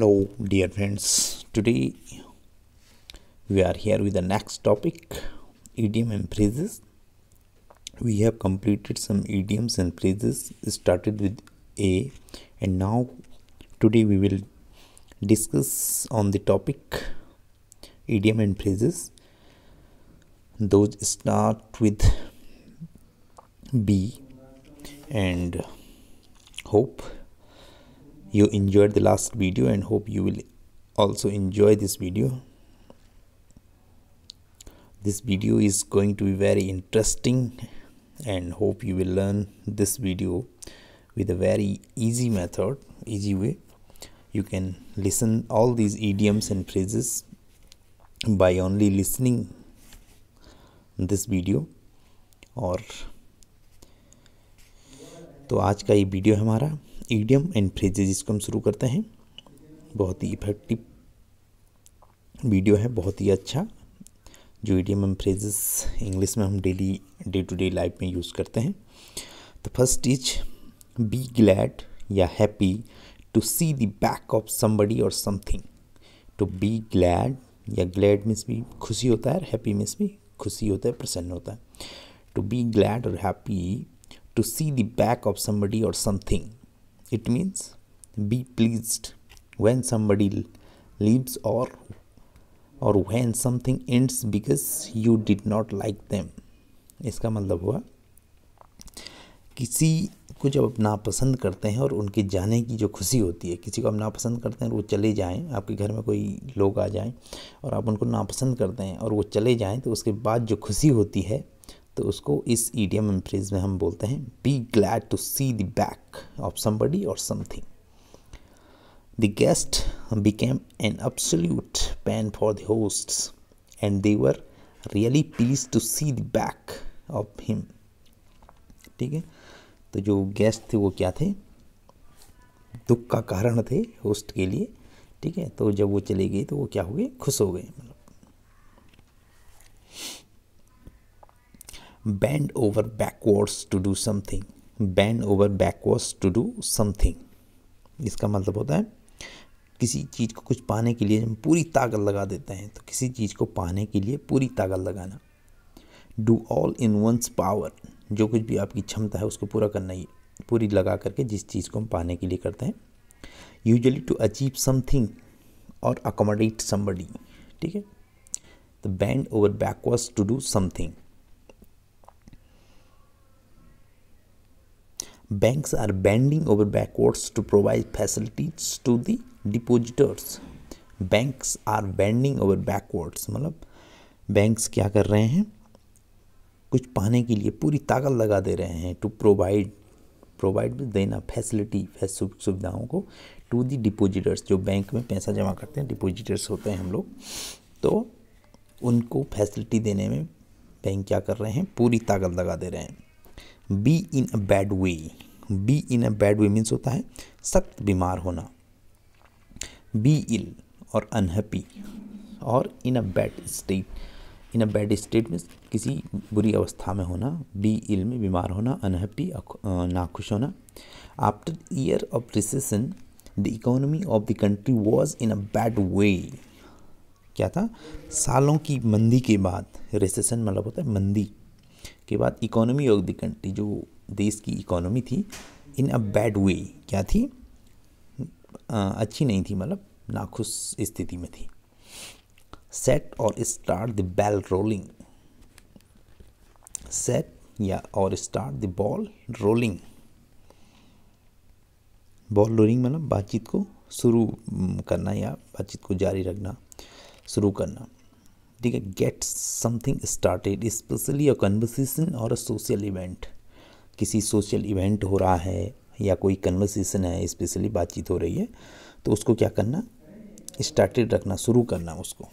hello dear friends today we are here with the next topic idiom and phrases we have completed some idioms and phrases started with a and now today we will discuss on the topic idiom and phrases those start with b and hope you enjoyed the last video and hope you will also enjoy this video this video is going to be very interesting and hope you will learn this video with a very easy method easy way you can listen all these idioms and phrases by only listening this video or तो आज का ये video है हमारा idiom and phrases इसको हम शुरू करते हैं बहुत ही इफेक्टिव वीडियो है बहुत ही अच्छा जो ईडियम एंड फ्रेजेस इंग्लिश में हम daily day to day life में यूज़ करते हैं तो फर्स्ट इज बी ग्लैड या happy to see the back of somebody और समथिंग टू बी ग्लैड या ग्लैड मीन्स भी खुशी होता है और हैप्पी मीन्स भी खुशी होता है प्रसन्न होता है टू बी ग्लैड और happy to see the back of somebody or something. It means be pleased when somebody leaves or और when something ends because you did not like them इसका मतलब हुआ किसी को जब आप नापसंद करते हैं और उनके जाने की जो खुशी होती है किसी को आप नापसंद करते हैं और वो चले जाएं आपके घर में कोई लोग आ जाएं और आप उनको नापसंद करते हैं और वो चले जाएं तो उसके बाद जो खुशी होती है तो उसको इस ईडियम फ्रेज में हम बोलते हैं be glad to see the back of somebody और something the guest became an absolute pain for the host and they were really pleased to see the back of him ठीक है तो जो गेस्ट थे वो क्या थे दुख का कारण थे होस्ट के लिए ठीक है तो जब वो चले गए तो वो क्या हो गए खुश हो गए bend over backwards to do something bend over backwards to do something इसका मतलब होता है किसी चीज़ को कुछ पाने के लिए हम पूरी ताकत लगा देते हैं तो किसी चीज़ को पाने के लिए पूरी ताकत लगाना do all in one's power जो कुछ भी आपकी क्षमता है उसको पूरा करना ही पूरी लगा करके जिस चीज़ को हम पाने के लिए करते हैं यूजली टू अचीव समथिंग और अकोमोडेट समबडी ठीक है तो bend over backwards to do something banks are bending over backwards to provide facilities to the depositors banks are bending over backwards मतलब बैंक्स क्या कर रहे हैं कुछ पाने के लिए पूरी ताकत लगा दे रहे हैं टू प्रोवाइड प्रोवाइड देना फैसिलिटी सुविधाओं को टू दी डिपोजिटर्स जो बैंक में पैसा जमा करते हैं डिपोजिटर्स होते हैं हम लोग तो उनको फैसिलिटी देने में बैंक क्या कर रहे हैं पूरी ताकत लगा दे रहे हैं be in a bad way be in a bad way means होता है सख्त बीमार होना बी इल और अनहैप्पी और in a bad state in a bad state means किसी बुरी अवस्था में होना बी इल में बीमार होना अनहैप्पी नाखुश होना after year of recession the economy of the country was in a bad way क्या था सालों की मंदी के बाद रिसेसन मतलब होता है मंदी उसके बाद इकोनॉमी ऑफ द कंट्री जो देश की इकोनॉमी थी इन अ बैड वे क्या थी आ, अच्छी नहीं थी मतलब नाखुश स्थिति में थी सेट और start the ball rolling set या और start the ball rolling ball rolling मतलब बातचीत को शुरू करना या बातचीत को जारी रखना शुरू करना ठीक है get something started especially a conversation और अ सोशल इवेंट किसी सोशल इवेंट हो रहा है या कोई कन्वर्सेशन है स्पेशली बातचीत हो रही है तो उसको क्या करना स्टार्टेड रखना शुरू करना उसको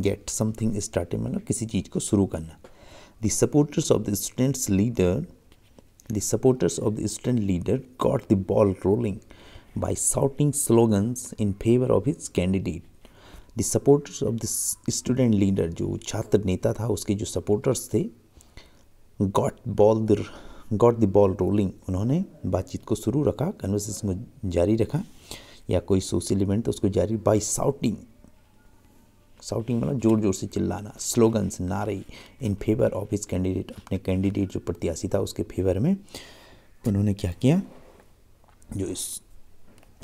गेट समथिंग स्टार्टेड मतलब किसी चीज़ को शुरू करना the supporters of the students leader the supporters of the student leader got the ball rolling by shouting slogans in favour of his candidate the supporters of the student leader जो छात्र नेता था उसके जो सपोर्टर्स थे got ball the got the ball rolling उन्होंने बातचीत को शुरू रखा कन्वर्सेशन को जारी रखा या कोई सोशल इवेंट तो उसको जारी बाई साउटिंग साउटिंग मतलब जोर जोर से चिल्लाना स्लोगन्स नारे इन फेवर ऑफ इस कैंडिडेट अपने कैंडिडेट जो प्रत्याशी था उसके फेवर में उन्होंने क्या किया जो इस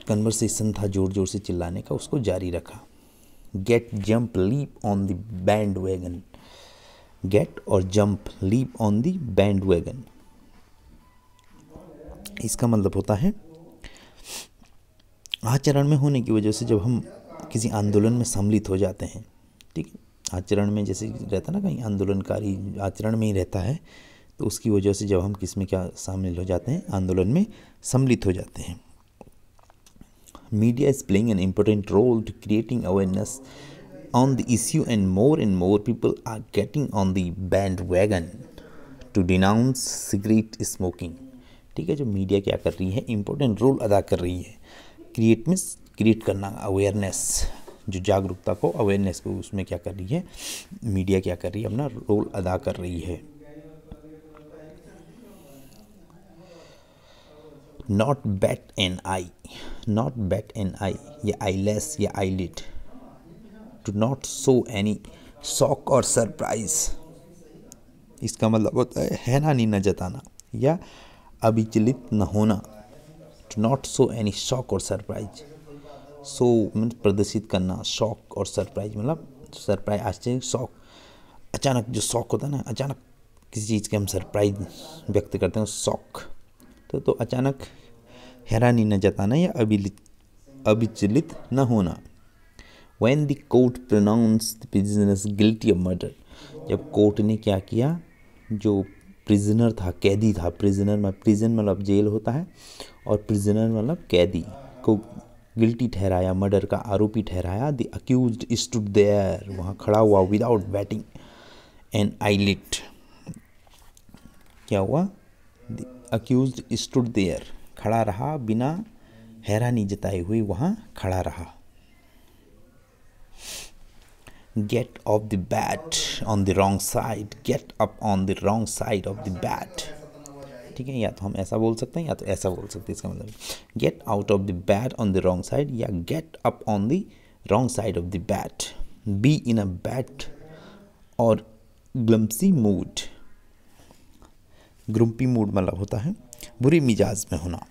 कन्वर्सेशन था जोर जोर से चिल्लाने का उसको जारी रखा get jump leap on the bandwagon get और jump leap on the bandwagon इसका मतलब होता है आचरण में होने की वजह से जब हम किसी आंदोलन में सम्मिलित हो जाते हैं ठीक है आचरण में जैसे रहता ना कहीं आंदोलनकारी आचरण में ही रहता है तो उसकी वजह से जब हम किस में क्या शामिल हो जाते हैं आंदोलन में सम्मिलित हो जाते हैं media is playing an important role to creating awareness on the issue and more and more people are getting on the bandwagon to denounce cigarette smoking ठीक है जो मीडिया क्या कर रही है इम्पोर्टेंट रोल अदा कर रही है क्रिएट मीन्स क्रिएट करना अवेयरनेस जो जागरूकता को अवेयरनेस को उसमें क्या कर रही है मीडिया क्या कर रही है अपना रोल अदा कर रही है not bat an eye not bat an eye या आई लेस या eyelid to not show any shock और सरप्राइज इसका मतलब होता है हैरानी न जताना या अविचलित न होना to not show any shock और सरप्राइज सो मीन प्रदर्शित करना शौक और सरप्राइज मतलब सरप्राइज आश्चर्य शौक अचानक जो शौक होता है ना अचानक किसी चीज़ के हम सरप्राइज व्यक्त करते हैं शौक तो तो अचानक हैरानी न जताना या अभिलित अभिचलित न होना when the court pronounce the prisoners guilty of murder जब कोर्ट ने क्या किया जो प्रिजनर था कैदी था प्रिजनर मतलब प्रिजन मतलब जेल होता है और प्रिजनर मतलब कैदी को गिल्टी ठहराया मर्डर का आरोपी ठहराया द अक्यूज स्टूड देयर वहाँ खड़ा हुआ विदाउट बैटिंग एंड आईलिट क्या हुआ अक्यूज स्टूड देयर खड़ा रहा बिना हैरानी जताए हुए वहाँ खड़ा रहा get off the bed on the wrong side get up on the wrong side of the bed ठीक है या तो हम ऐसा बोल सकते हैं या तो ऐसा बोल सकते हैं इसका मतलब get out of the bed on the wrong side या get up on the wrong side of the bed be in a bad और ग्लम्सी मूड ग्रुम्पी मूड मतलब होता है बुरे मिजाज में होना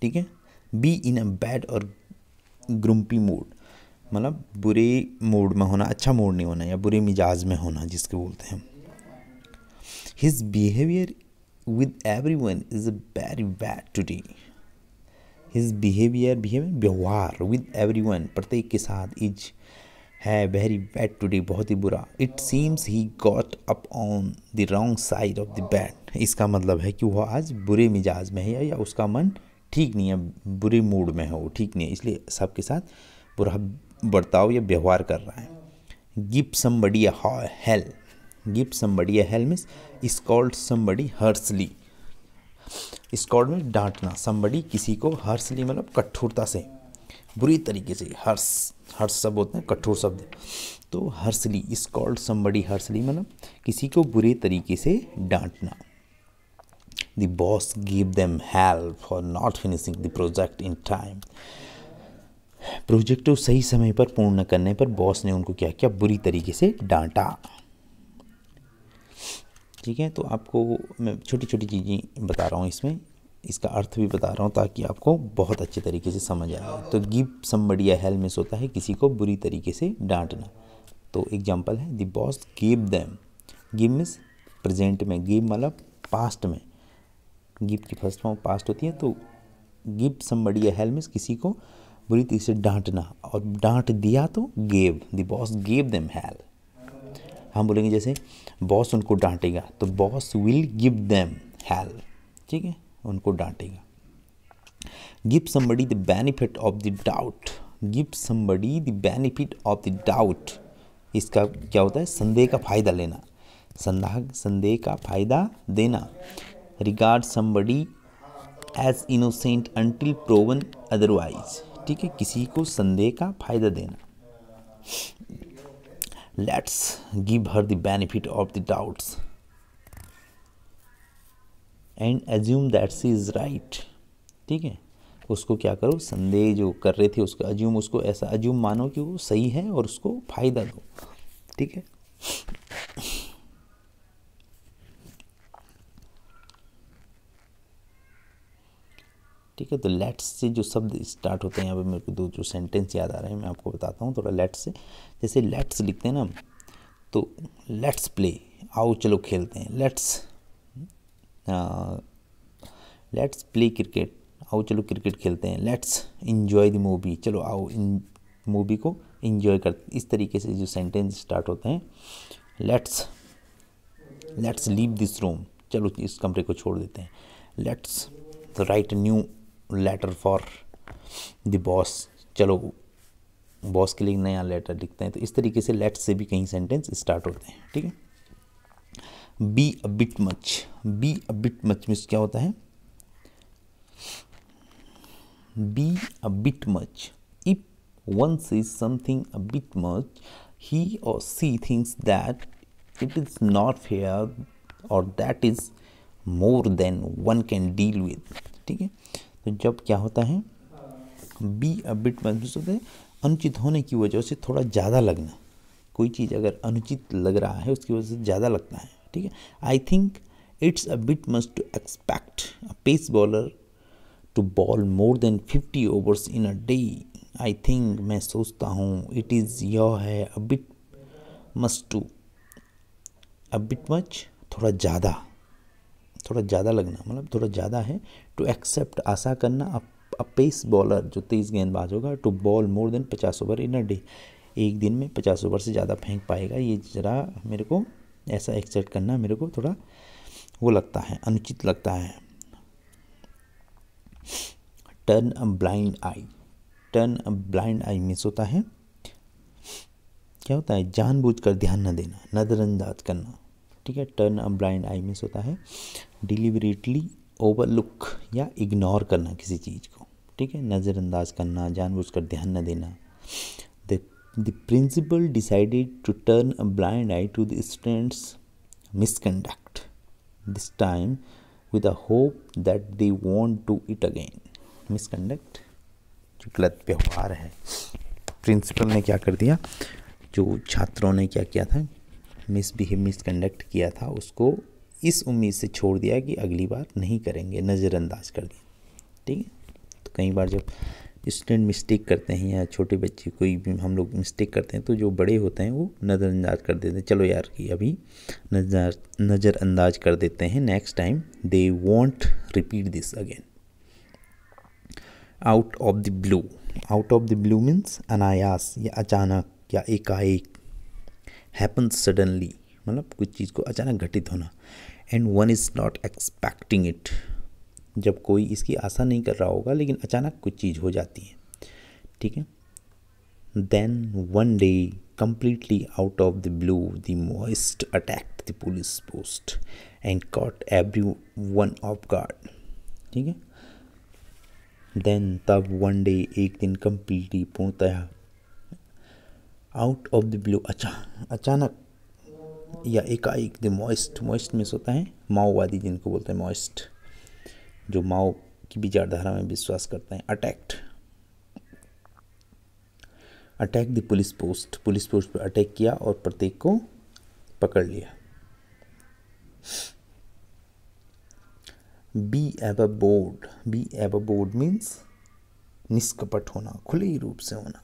ठीक है बी इन अ बैड और ग्रुम्पी मूड मतलब बुरे मूड में होना अच्छा मूड नहीं होना या बुरे मिजाज में होना जिसके बोलते हैं his behaviour with every one is very bad today his behaviour behaviour व्यवहार विद एवरी वन प्रत्येक के साथ इज है वेरी बैड टुडे बहुत ही बुरा it seems he got up on the wrong side of the bed इसका मतलब है कि वह आज बुरे मिजाज में है या उसका मन ठीक नहीं है बुरे मूड में है वो ठीक नहीं है इसलिए सबके साथ बुरा बर्ताव या व्यवहार कर रहा है give somebody hell give somebody hell means scold somebody harshly scold में डांटना समबडी किसी को हर्सली मतलब कठोरता से बुरी तरीके से हर्ष हर्ष शब्द होते हैं कठोर शब्द तो हर्षली इस कॉल्ड समबडी हर्षली मतलब किसी को बुरे तरीके से डांटना the boss give them hell for not finishing the project in time project को सही समय पर पूर्ण करने पर बॉस ने उनको क्या किया बुरी तरीके से डांटा ठीक है तो आपको मैं छोटी छोटी चीज़ें बता रहा हूँ इसमें इसका अर्थ भी बता रहा हूँ ताकि आपको बहुत अच्छे तरीके से समझ आए तो गिव समबडी हेल मीन्स होता है किसी को बुरी तरीके से डांटना तो एग्जाम्पल है the boss give them give मिस प्रेजेंट में गिव मतलब पास्ट में गिव की फर्स्ट फॉर्म पास्ट होती है तो गिव समबडी हेल मीन्स किसी को बुरी तरीके से डांटना और डांट दिया तो gave the boss gave them hell हम बोलेंगे जैसे बॉस उनको डांटेगा तो boss will give them hell ठीक है उनको डांटेगा give somebody the benefit of the doubt give somebody the benefit of the doubt इसका क्या होता है संदेह का फ़ायदा लेना संदेह संदेह का फ़ायदा देना regard somebody as innocent until proven otherwise ठीक है किसी को संदेह का फ़ायदा देना let's give her the benefit of the doubts and assume that she is right ठीक है उसको क्या करो संदेह जो कर रहे थे उसका अज्यूम उसको ऐसा अज्यूम मानो कि वो सही है और उसको फ़ायदा दो ठीक है ठीक है तो लेट्स से जो शब्द स्टार्ट होते हैं यहाँ पे मेरे को दो जो सेंटेंस याद आ रहे हैं मैं आपको बताता हूँ थोड़ा लेट्स से जैसे लेट्स लिखते हैं ना तो लेट्स प्ले आओ चलो खेलते हैं लेट्स लेट्स प्ले क्रिकेट आओ चलो क्रिकेट खेलते हैं लेट्स इन्जॉय द मूवी चलो आओ इन मूवी को इन्जॉय कर इस तरीके से जो सेंटेंस स्टार्ट होते हैं let's let's leave this room चलो इस कमरे को छोड़ देते हैं let's write new letter for the boss चलो बॉस के लिए नया लेटर लिखते हैं तो इस तरीके से लेट्स से भी कहीं सेंटेंस स्टार्ट होते हैं ठीक है be a bit much be a bit much means क्या होता है be a bit much if one sees something a bit much he or she things that it is not fair or that is more than one can deal with ठीक है तो जब क्या होता है बी अ बिट महसूस होते अनुचित होने की वजह से थोड़ा ज़्यादा लगना कोई चीज़ अगर अनुचित लग रहा है उसकी वजह से ज़्यादा लगता है ठीक है I think it's a bit must to expect a pace bowler to bowl more than fifty overs in a day I think मैं सोचता हूँ इट इज़ यो है a bit must to a bit much थोड़ा ज़्यादा थोड़ा ज़्यादा लगना मतलब थोड़ा ज़्यादा है टू एक्सेप्ट आशा करना अ पेस बॉलर जो तेज गेंदबाज होगा टू बॉल मोर देन पचास ओवर इन अ डे एक दिन में पचास ओवर से ज़्यादा फेंक पाएगा ये ज़रा मेरे को ऐसा एक्सेप्ट करना मेरे को थोड़ा वो लगता है अनुचित लगता है turn a blind eye turn a blind eye means होता है क्या होता है जानबूझकर ध्यान न देना नज़रअंदाज करना ठीक है turn a blind eye means होता है डिलीवरेटली ओवरलुक या इग्नोर करना किसी चीज़ को ठीक है नज़रअंदाज करना जानबूझकर ध्यान न देना The principal decided to turn a blind eye to the students' misconduct, this time with a hope that they won't do it again. Misconduct जो गलत व्यवहार है प्रिंसिपल ने क्या कर दिया जो छात्रों ने क्या किया था मिसबिहेव मिसकंडक्ट किया था उसको इस उम्मीद से छोड़ दिया कि अगली बार नहीं करेंगे नज़रअंदाज कर दिया ठीक है तो कई बार जब स्टूडेंट मिस्टेक करते हैं या छोटे बच्चे कोई भी हम लोग मिस्टेक करते हैं तो जो बड़े होते हैं वो नज़रअंदाज कर देते हैं चलो यार कि अभी नज़र नज़रअंदाज कर देते हैं next time they won't repeat this again out of the blue out of the blue means अनायास या अचानक या एकाएक हैपन सडनली मतलब कुछ चीज़ को अचानक घटित होना and one is not expecting it जब कोई इसकी आशा नहीं कर रहा होगा लेकिन अचानक कुछ चीज़ हो जाती है ठीक है then one day out of the blue the Maoists attack the police post and caught everyone off guard ठीक है देन तब वन डे एक दिन कम्प्लीटली पूर्णतः आउट ऑफ द ब्लू अच्छा अचानक या एकाएक द मॉइस्ट मॉइस्ट मिस होता है माओवादी जिनको बोलते हैं मोइस्ट जो माओ की विचारधारा में विश्वास करते हैं attacked attack the police post police post पर अटैक किया और प्रतीक को पकड़ लिया be above board be above board means निष्कपट होना खुले रूप से होना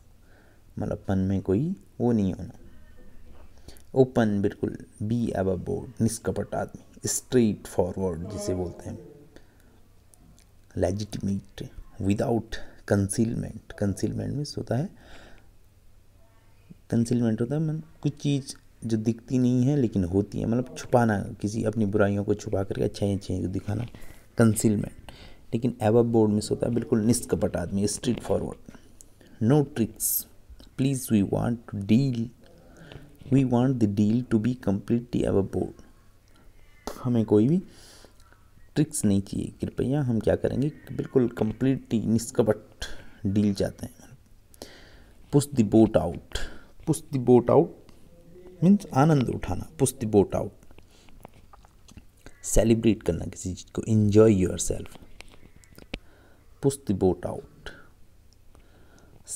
मतलब मन में कोई वो नहीं होना ओपन बिल्कुल बी एव बोर्ड निष्कपट आदमी स्ट्रेट फॉरवर्ड जिसे बोलते हैं legitimate without concealment concealment means होता है कंसीलमेंट होता है मन मतलब कुछ चीज़ जो दिखती नहीं है लेकिन होती है मतलब छुपाना किसी अपनी बुराइयों को छुपा करके अच्छाई अच्छाई को दिखाना कंसीलमेंट लेकिन एव बोर्ड मिस होता है बिल्कुल निष्कपट आदमी straightforward no tricks please we want to deal we want the deal to be completely above board हमें कोई भी ट्रिक्स नहीं चाहिए कृपया हम क्या करेंगे बिल्कुल कम्प्लीट निष्कपट डील जाते हैं push the boat out push the boat out means आनंद उठाना push the boat out celebrate करना किसी चीज़ को enjoy yourself push the boat out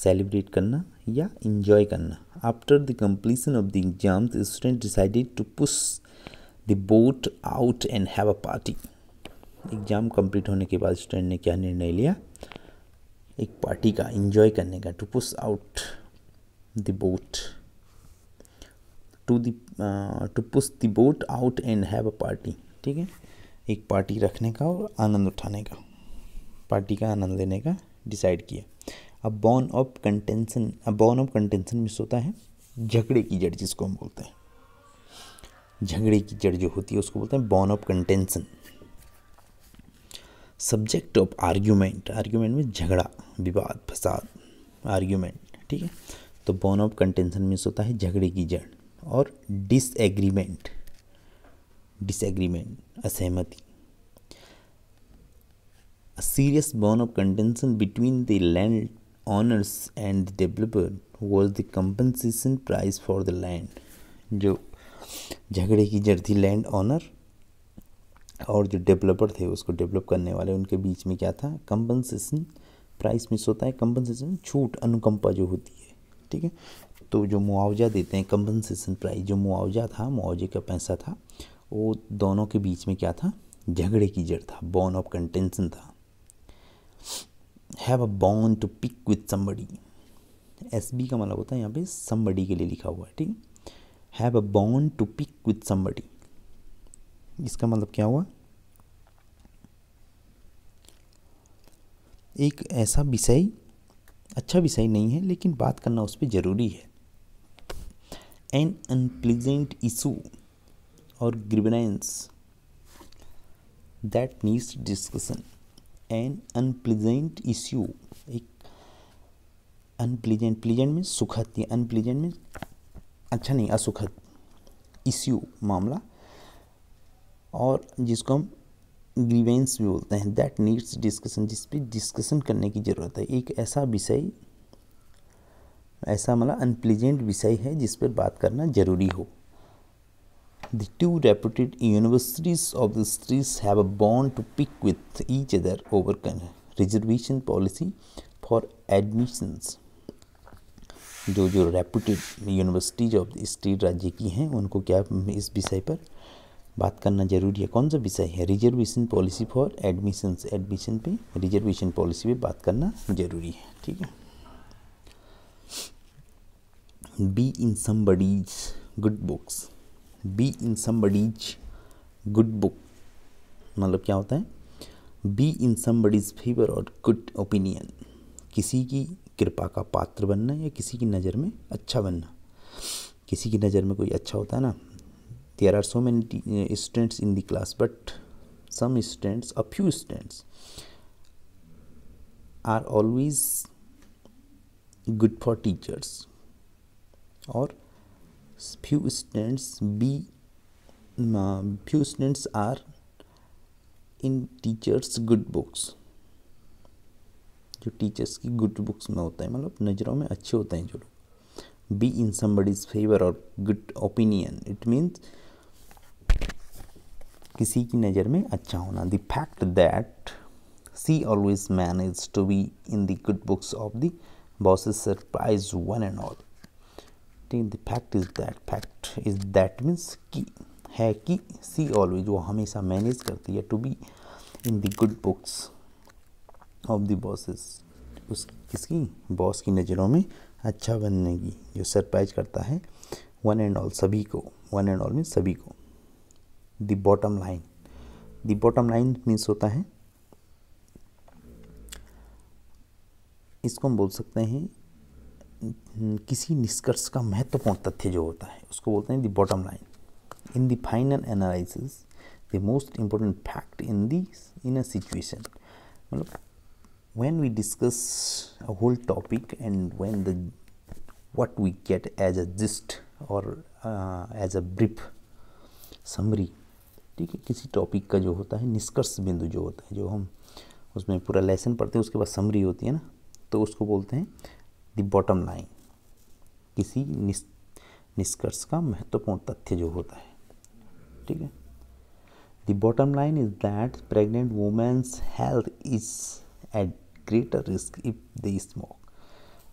celebrate करना या इन्जॉय करना after the completion of the exam student decided to push the boat out and have a party exam complete होने के बाद स्टूडेंट ने क्या निर्णय लिया एक पार्टी का एंजॉय करने का to push out the boat to do to push the boat out and have a party ठीक है एक पार्टी रखने का और आनंद उठाने का पार्टी का आनंद लेने का डिसाइड किया अब बॉन ऑफ कंटेंसन अब बॉन ऑफ कंटेंसन मिस होता है झगड़े की जड़ जिसको हम बोलते हैं झगड़े की जड़ जो होती है उसको बोलते हैं bone of contention subject of argument argument में झगड़ा विवाद फसाद आर्ग्यूमेंट ठीक है तो बोन ऑफ कंटेंशन मीन्स होता है झगड़े की जड़ और डिसएग्रीमेंट डिसएग्रीमेंट असहमति serious bone of contention between the land owners and the developer was the compensation price for the land जो झगड़े की जड़ थी लैंड ऑनर और जो डेवलपर थे उसको डेवलप करने वाले उनके बीच में क्या था कंपनसेशन प्राइस मिस होता है कंपनसेशन छूट अनुकंपा जो होती है ठीक है तो जो मुआवजा देते हैं कंपनसेशन प्राइस जो मुआवजा था मुआवजे का पैसा था वो दोनों के बीच में क्या था झगड़े की जड़ था बॉन ऑफ कंटेंशन था have a bone to pick with somebody S B का मतलब होता है यहाँ पे समबडी के लिए लिखा हुआ है ठीक have a bone to pick with somebody इसका मतलब क्या हुआ एक ऐसा विषय अच्छा विषय नहीं है लेकिन बात करना उस पर ज़रूरी है N unpleasant issue or grievance that needs discussion an unpleasant issue एक अनप्लीजेंट प्लीजेंट में सुखद अनप्लीजेंट में अच्छा नहीं असुखद इश्यू मामला और जिसको हम ग्रीवेंस भी बोलते हैं दैट नीड्स डिस्कशन जिस पर डिस्कशन करने की ज़रूरत है एक ऐसा विषय ऐसा मतलब अनप्लीजेंट विषय है जिस पर बात करना जरूरी हो the two reputed universities of the countries have a bone to pick with each other over reservation policy for admissions जो जो रेपूटेड यूनिवर्सिटीज ऑफ स्टेट राज्य की हैं उनको क्या इस विषय पर बात करना जरूरी है कौन सा विषय है reservation policy for admission admission पे रिजर्वेशन पॉलिसी पे बात करना जरूरी है ठीक है be in somebody's good books be in somebody's good book मतलब क्या होता है be in somebody's favour or good opinion किसी की कृपा का पात्र बनना या किसी की नज़र में अच्छा बनना किसी की नज़र में कोई अच्छा होता है ना there are so many uh, students in the class but some students a few students are always good for teachers or few students be uh, few students are in teachers good books जो teachers की good books में होता है मतलब नज़रों में अच्छे होते हैं जो लोग be in somebody's favour or good opinion it means किसी की नज़र में अच्छा होना the fact that she always manage to be in the good books of the bosses surprise one and all ठीक the fact is that fact is that means कि है कि सी ऑलवेज वो हमेशा मैनेज करती है to be in the good books of the bosses उस किसकी बॉस की नज़रों में अच्छा बनने की जो सरप्राइज करता है वन एंड ऑल सभी को वन एंड ऑल में सभी को the bottom line the bottom line means होता है इसको हम बोल सकते हैं किसी निष्कर्ष का महत्वपूर्ण तथ्य जो होता है उसको बोलते हैं the bottom line in the final analysis the most important fact in the in a situation मतलब when we discuss a whole topic and when the what we get as a gist or as a a summary ठीक है किसी topic का जो होता है निष्कर्ष बिंदु जो होता है जो हम उसमें पूरा लेसन पढ़ते हैं उसके बाद समरी होती है ना तो उसको बोलते हैं द बॉटम लाइन किसी निष्कर्ष का महत्वपूर्ण तथ्य जो होता है ठीक है the bottom line is that pregnant women's health is at greater risk if they smoke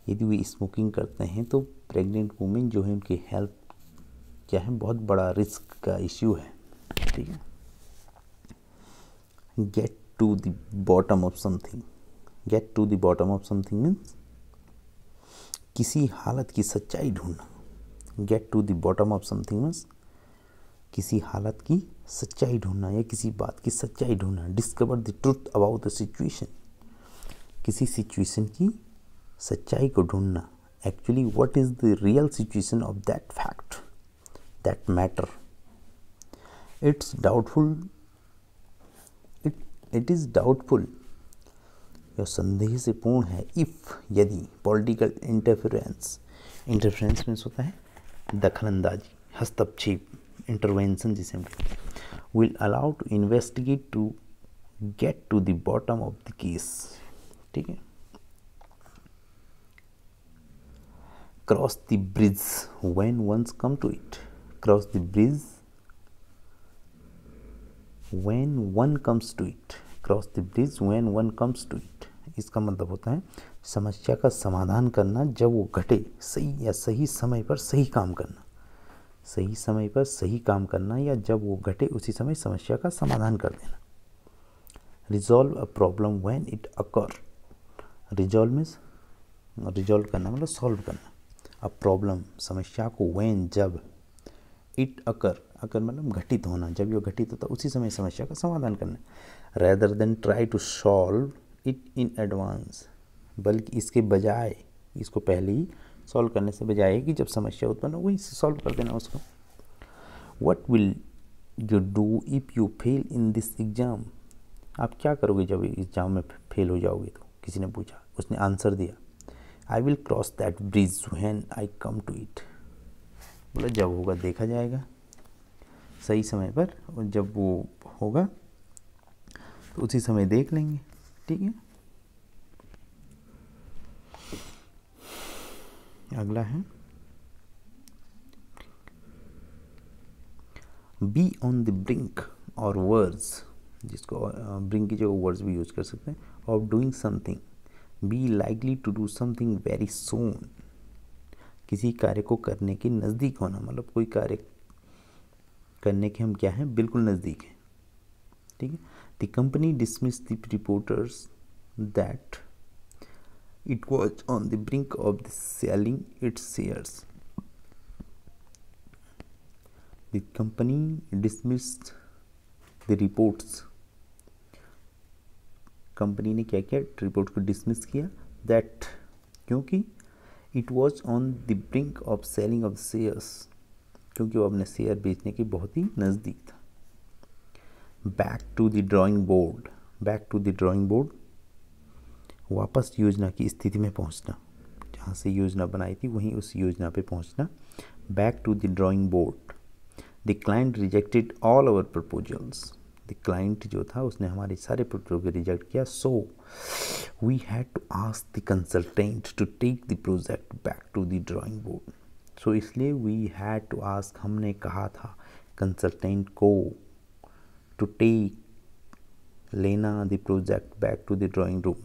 यदि वे स्मोकिंग करते हैं तो प्रेग्नेंट वुमेन जो है उनकी हेल्थ क्या है बहुत बड़ा रिस्क का इश्यू है ठीक है get to the bottom of something get to the bottom of something means किसी हालत की सच्चाई ढूंढना get to the bottom of something means किसी हालत की सच्चाई ढूंढना या किसी बात की सच्चाई ढूंढना discover the truth about the situation किसी सिचुएशन की सच्चाई को ढूंढना actually what is the real situation of that fact that matter it's doubtful it is doubtful doubtful संदेह से पूर्ण है इफ़ यदि पॉलिटिकल इंटरफेरेंस इंटरफेरेंस मीन्स होता है दखलंदाजी हस्तक्षेप इंटरवेंशन जिसे हम कहते हैं will allow to investigate to get to the bottom of the case ठीक है cross the bridge when one's come to it cross the bridge when one comes to it cross the bridge when one comes to it इसका मतलब होता है समस्या का समाधान करना जब वो घटे सही या सही समय पर सही काम करना सही समय पर सही काम करना या जब वो घटे उसी समय समस्या का समाधान कर देना resolve a problem when it occur resolve means resolve करना मतलब सॉल्व करना अ प्रॉब्लम समस्या को वैन जब इट अकर अगर मतलब घटित होना जब ये घटित होता उसी समय समस्या का समाधान करना rather than try to solve it in advance बल्कि इसके बजाय इसको पहले ही सॉल्व करने से बजाय कि जब समस्या उत्पन्न हो वहीं से सॉल्व कर देना उसको what will you do if you fail in this exam आप क्या करोगे जब एग्ज़ाम में फेल हो जाओगे तो किसी ने पूछा उसने आंसर दिया I will cross that bridge when I come to it बोला जब होगा देखा जाएगा सही समय पर जब वो होगा तो उसी समय देख लेंगे ठीक है अगला है be on the brink or verge जिसको ब्रिंक की जगह वर्ड्स भी यूज कर सकते हैं of doing something be likely to do something very soon किसी कार्य को करने के नज़दीक होना मतलब कोई कार्य करने के हम क्या हैं बिल्कुल नज़दीक हैं ठीक है the company dismiss the reporters that it was on the brink of the selling its shares The company dismissed the reports. Company ने क्या किया रिपोर्ट को डिसमिस किया दैट क्योंकि it was on the brink of selling of shares क्योंकि वो अपने share बेचने की बहुत ही नज़दीक था back to the drawing board back to the drawing board वापस योजना की स्थिति में पहुंचना जहाँ से योजना बनाई थी वहीं उस योजना पे पहुंचना back to the drawing board the client rejected all our proposals the client जो था उसने हमारे सारे प्रपोजल को रिजेक्ट किया so we had to ask the consultant to take the project back to the drawing board so so, इसलिए we had to ask हमने कहा था कंसल्टेंट को टू टेक लेना the project back to the drawing room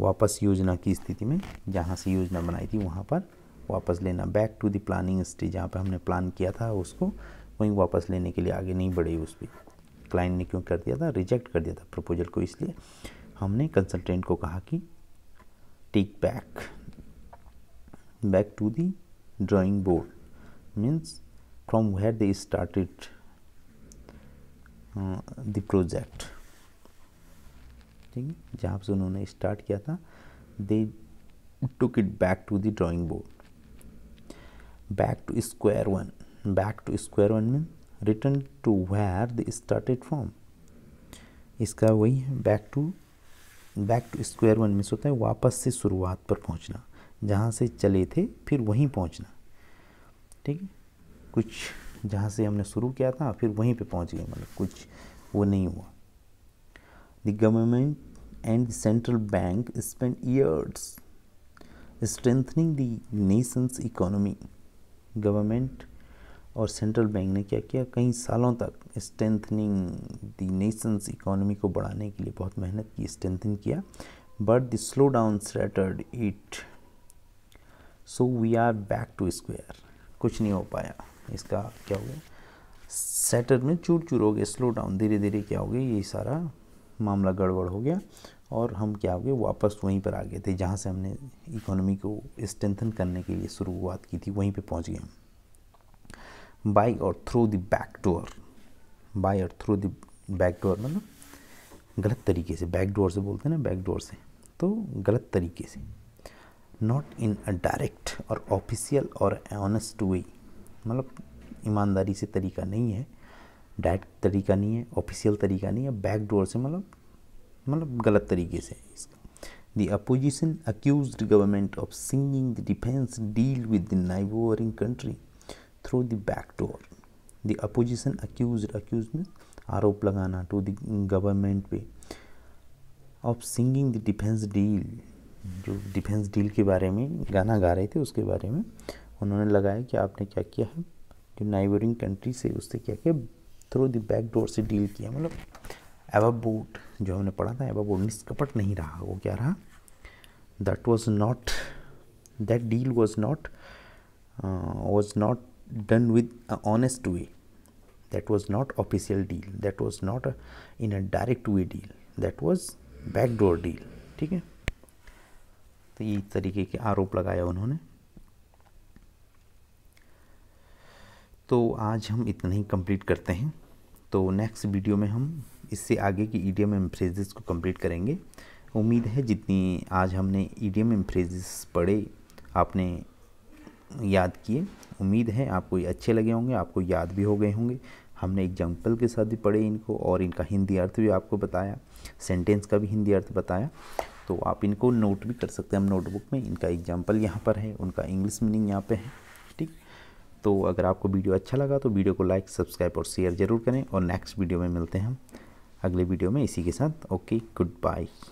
वापस योजना की स्थिति में जहाँ से योजना बनाई थी वहाँ पर वापस लेना back to the planning stage जहाँ पर हमने प्लान किया था उसको वहीं वापस लेने के लिए आगे नहीं बढ़े उस पर क्लाइंट ने क्यों कर दिया था रिजेक्ट कर दिया था प्रपोजल को इसलिए हमने कंसल्टेंट को कहा कि take back back to the drawing board means from where they started uh, the project ठीक है जहाँ से उन्होंने स्टार्ट किया था they took it back to the drawing board back to square one back to square one mean return to where they started from इसका वही है back to back to square one means होता है वापस से शुरुआत पर पहुँचना जहाँ से चले थे फिर वहीं पहुँचना ठीक है कुछ जहाँ से हमने शुरू किया था फिर वहीं पे पहुँच गए मतलब कुछ वो नहीं हुआ the government and central bank spend years strengthening the nation's economy government और सेंट्रल बैंक ने क्या किया कई सालों तक स्ट्रेंथनिंग द नेशंस इकोनॉमी को बढ़ाने के लिए बहुत मेहनत की स्ट्रेंथनिंग किया but the slow down shattered it so we are back to square कुछ नहीं हो पाया इसका क्या हो गया सेटर में चूर चूर हो गए स्लो डाउन धीरे धीरे क्या हो गया ये सारा मामला गड़बड़ हो गया और हम क्या हो गए वापस वहीं पर आ गए थे जहाँ से हमने इकोनॉमी को स्ट्रेंथन करने के लिए शुरुआत की थी वहीं पे पहुँच गए by or through the back door by or through the back door मतलब गलत तरीके से बैक डोर से बोलते हैं ना बैक डोर से तो गलत तरीके से not in a direct or official or honest way मतलब ईमानदारी से तरीका नहीं है डायरेक्ट तरीका नहीं है ऑफिशियल तरीका नहीं है बैक बैकडोर से मतलब मतलब गलत तरीके से इसका the opposition accuse government of signing the defence deal with the neighbouring country through the back door the opposition accuse accuse में आरोप लगाना टू द गवर्नमेंट पे of signing the defence deal जो डिफेंस डील के बारे में गाना गा रहे थे उसके बारे में उन्होंने लगाया कि आपने क्या किया है जो नाइबरिंग कंट्री से उससे क्या किया थ्रू द बैक डोर से डील किया मतलब एवा बोट जो हमने पढ़ा था बोट निष्कपट नहीं रहा वो क्या रहा that was not that deal was not was not done with honest way that was not official deal that was not in a direct way deal that was backdoor deal ठीक है तो ये तरीके के आरोप लगाया उन्होंने तो आज हम इतना ही कंप्लीट करते हैं तो नेक्स्ट वीडियो में हम इससे आगे की ई डी एम को कंप्लीट करेंगे उम्मीद है जितनी आज हमने ई डी एम पढ़े आपने याद किए उम्मीद है आपको ये अच्छे लगे होंगे आपको याद भी हो गए होंगे हमने एग्जाम्पल के साथ भी पढ़े इनको और इनका हिंदी अर्थ भी आपको बताया सेंटेंस का भी हिंदी अर्थ बताया तो आप इनको नोट भी कर सकते हैं हम नोटबुक में इनका एग्जाम्पल यहाँ पर है उनका इंग्लिश मीनिंग यहाँ पर है ठीक तो अगर आपको वीडियो अच्छा लगा तो वीडियो को लाइक सब्सक्राइब और शेयर ज़रूर करें और नेक्स्ट वीडियो में मिलते हैं हम अगले वीडियो में इसी के साथ ओके गुड बाय